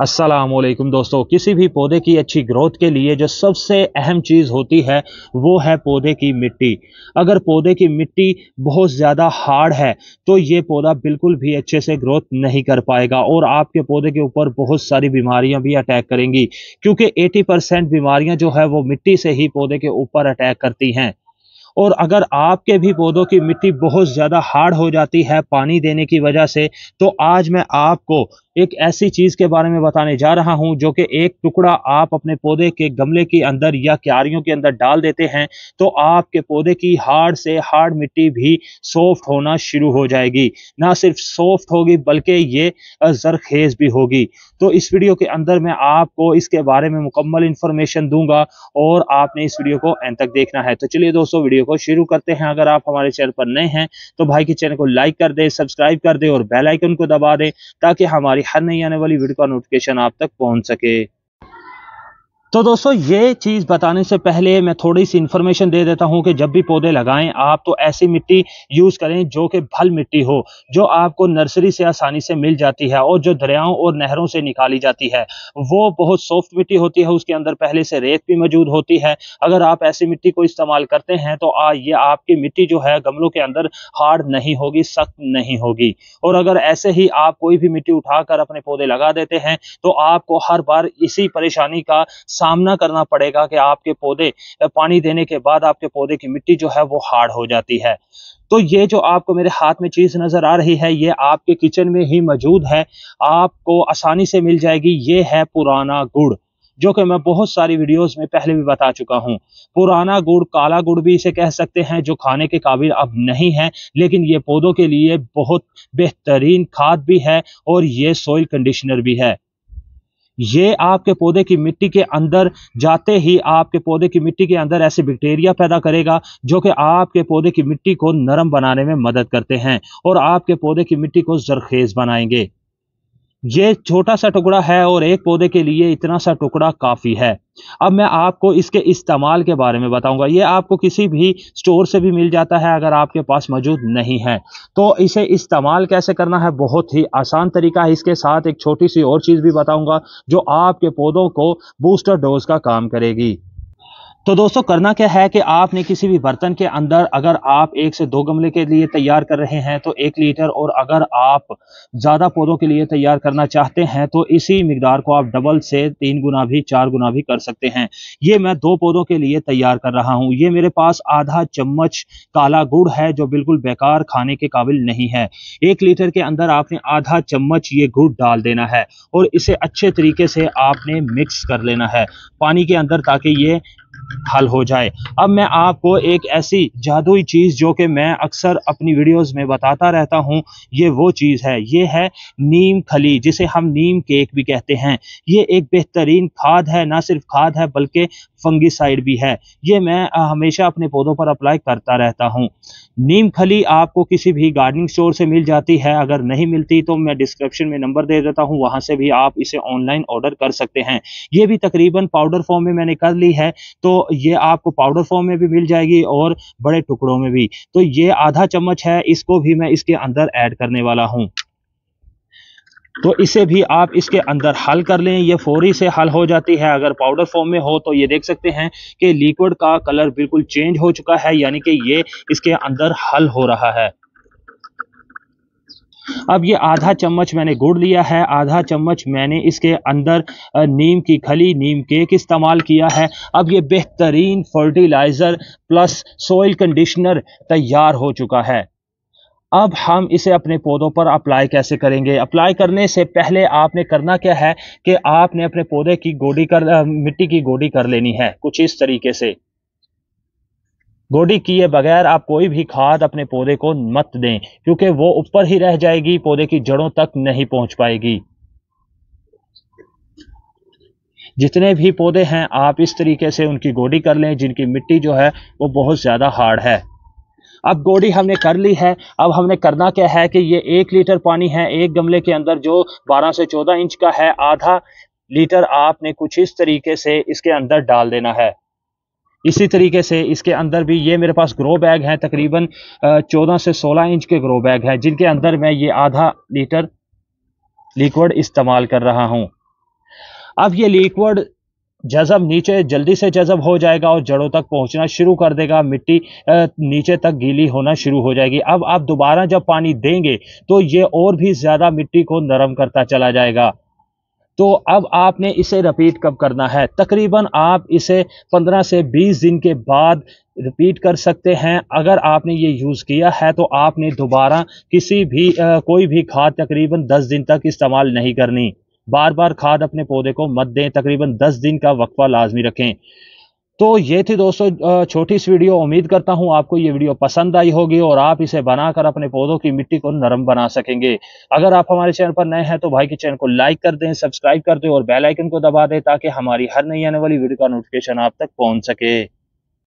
असलम दोस्तों किसी भी पौधे की अच्छी ग्रोथ के लिए जो सबसे अहम चीज़ होती है वो है पौधे की मिट्टी अगर पौधे की मिट्टी बहुत ज़्यादा हार्ड है तो ये पौधा बिल्कुल भी अच्छे से ग्रोथ नहीं कर पाएगा और आपके पौधे के ऊपर बहुत सारी बीमारियां भी अटैक करेंगी क्योंकि 80 परसेंट बीमारियाँ जो है वो मिट्टी से ही पौधे के ऊपर अटैक करती हैं और अगर आपके भी पौधों की मिट्टी बहुत ज़्यादा हार्ड हो जाती है पानी देने की वजह से तो आज मैं आपको एक ऐसी चीज़ के बारे में बताने जा रहा हूं जो कि एक टुकड़ा आप अपने पौधे के गमले के अंदर या क्यारियों के अंदर डाल देते हैं तो आपके पौधे की हार्ड से हार्ड मिट्टी भी सॉफ्ट होना शुरू हो जाएगी ना सिर्फ सॉफ्ट होगी बल्कि ये जरखेज भी होगी तो इस वीडियो के अंदर मैं आपको इसके बारे में मुकम्मल इंफॉर्मेशन दूंगा और आपने इस वीडियो को एंड तक देखना है तो चलिए दोस्तों वीडियो को शुरू करते हैं अगर आप हमारे चैनल पर नए हैं तो भाई के चैनल को लाइक कर दें सब्सक्राइब कर दें और बेलाइकन को दबा दें ताकि हमारी हर नई आने वाली वीडियो का नोटिफिकेशन आप तक पहुंच सके तो दोस्तों ये चीज़ बताने से पहले मैं थोड़ी सी इन्फॉर्मेशन दे देता हूँ कि जब भी पौधे लगाएं आप तो ऐसी मिट्टी यूज़ करें जो कि भल मिट्टी हो जो आपको नर्सरी से आसानी से मिल जाती है और जो दरियाओं और नहरों से निकाली जाती है वो बहुत सॉफ्ट मिट्टी होती है उसके अंदर पहले से रेत भी मौजूद होती है अगर आप ऐसी मिट्टी को इस्तेमाल करते हैं तो आ, ये आपकी मिट्टी जो है गमलों के अंदर हार्ड नहीं होगी सख्त नहीं होगी और अगर ऐसे ही आप कोई भी मिट्टी उठाकर अपने पौधे लगा देते हैं तो आपको हर बार इसी परेशानी का सामना करना पड़ेगा कि आपके पौधे पानी देने के बाद आपके पौधे की मिट्टी जो है वो हार्ड हो जाती है तो ये जो आपको मेरे हाथ में चीज़ नज़र आ रही है ये आपके किचन में ही मौजूद है आपको आसानी से मिल जाएगी ये है पुराना गुड़ जो कि मैं बहुत सारी वीडियोस में पहले भी बता चुका हूँ पुराना गुड़ काला गुड़ भी इसे कह सकते हैं जो खाने के काबिल अब नहीं है लेकिन ये पौधों के लिए बहुत बेहतरीन खाद भी है और ये सोइल कंडीशनर भी है ये आपके पौधे की मिट्टी के अंदर जाते ही आपके पौधे की मिट्टी के अंदर ऐसे बैक्टीरिया पैदा करेगा जो कि आपके पौधे की मिट्टी को नरम बनाने में मदद करते हैं और आपके पौधे की मिट्टी को जरखेज बनाएंगे ये छोटा सा टुकड़ा है और एक पौधे के लिए इतना सा टुकड़ा काफ़ी है अब मैं आपको इसके इस्तेमाल के बारे में बताऊंगा ये आपको किसी भी स्टोर से भी मिल जाता है अगर आपके पास मौजूद नहीं है तो इसे इस्तेमाल कैसे करना है बहुत ही आसान तरीका है इसके साथ एक छोटी सी और चीज़ भी बताऊंगा जो आपके पौधों को बूस्टर डोज का काम करेगी तो दोस्तों करना क्या है कि आपने किसी भी बर्तन के अंदर अगर आप एक से दो गमले के लिए तैयार कर रहे हैं तो एक लीटर और अगर आप ज़्यादा पौधों के लिए तैयार करना चाहते हैं तो इसी मिकदार को आप डबल से तीन गुना भी चार गुना भी कर सकते हैं ये मैं दो पौधों के लिए तैयार कर रहा हूँ ये मेरे पास आधा चम्मच काला गुड़ है जो बिल्कुल बेकार खाने के काबिल नहीं है एक लीटर के अंदर आपने आधा चम्मच ये गुड़ डाल देना है और इसे अच्छे तरीके से आपने मिक्स कर लेना है पानी के अंदर ताकि ये हल हो जाए अब मैं आपको एक ऐसी जादुई चीज़ जो कि मैं अक्सर अपनी वीडियोस में बताता रहता हूं ये वो चीज़ है ये है नीम खली जिसे हम नीम केक भी कहते हैं ये एक बेहतरीन खाद है ना सिर्फ खाद है बल्कि फंगिसाइड भी है ये मैं हमेशा अपने पौधों पर अप्लाई करता रहता हूँ नीम खली आपको किसी भी गार्डनिंग स्टोर से मिल जाती है अगर नहीं मिलती तो मैं डिस्क्रिप्शन में नंबर दे देता हूं वहां से भी आप इसे ऑनलाइन ऑर्डर कर सकते हैं ये भी तकरीबन पाउडर फॉर्म में मैंने कर ली है तो ये आपको पाउडर फॉर्म में भी मिल जाएगी और बड़े टुकड़ों में भी तो ये आधा चम्मच है इसको भी मैं इसके अंदर ऐड करने वाला हूँ तो इसे भी आप इसके अंदर हल कर लें ये फौरी से हल हो जाती है अगर पाउडर फॉर्म में हो तो ये देख सकते हैं कि लिक्विड का कलर बिल्कुल चेंज हो चुका है यानी कि ये इसके अंदर हल हो रहा है अब ये आधा चम्मच मैंने गुड़ लिया है आधा चम्मच मैंने इसके अंदर नीम की खली नीम केक इस्तेमाल किया है अब ये बेहतरीन फर्टिलाइज़र प्लस सोइल कंडीशनर तैयार हो चुका है अब हम इसे अपने पौधों पर अप्लाई कैसे करेंगे अप्लाई करने से पहले आपने करना क्या है कि आपने अपने पौधे की गोडी कर मिट्टी की गोडी कर लेनी है कुछ इस तरीके से गोडी किए बगैर आप कोई भी खाद अपने पौधे को मत दें क्योंकि वो ऊपर ही रह जाएगी पौधे की जड़ों तक नहीं पहुंच पाएगी जितने भी पौधे हैं आप इस तरीके से उनकी गोडी कर लें जिनकी मिट्टी जो है वो बहुत ज़्यादा हार्ड है अब गोडी हमने कर ली है अब हमने करना क्या है कि ये एक लीटर पानी है एक गमले के अंदर जो 12 से 14 इंच का है आधा लीटर आपने कुछ इस तरीके से इसके अंदर डाल देना है इसी तरीके से इसके अंदर भी ये मेरे पास ग्रो बैग हैं तकरीबन 14 से 16 इंच के ग्रो बैग हैं जिनके अंदर मैं ये आधा लीटर लिक्विड इस्तेमाल कर रहा हूँ अब ये लिक्विड जज़ब नीचे जल्दी से जज़ब हो जाएगा और जड़ों तक पहुंचना शुरू कर देगा मिट्टी नीचे तक गीली होना शुरू हो जाएगी अब आप दोबारा जब पानी देंगे तो ये और भी ज़्यादा मिट्टी को नरम करता चला जाएगा तो अब आपने इसे रिपीट कब करना है तकरीबन आप इसे 15 से 20 दिन के बाद रिपीट कर सकते हैं अगर आपने ये यूज़ किया है तो आपने दोबारा किसी भी आ, कोई भी खाद तकरीबन 10 दिन तक इस्तेमाल नहीं करनी बार बार खाद अपने पौधे को मत दें तकरीबन दस दिन का वक्फा लाजमी रखें तो ये थी दोस्तों छोटी सी वीडियो उम्मीद करता हूँ आपको ये वीडियो पसंद आई होगी और आप इसे बनाकर अपने पौधों की मिट्टी को नरम बना सकेंगे अगर आप हमारे चैनल पर नए हैं तो भाई के चैनल को लाइक कर दें सब्सक्राइब कर दें और बेल आइकन को दबा दें ताकि हमारी हर नई आने वाली वीडियो का नोटिफिकेशन आप तक पहुँच सके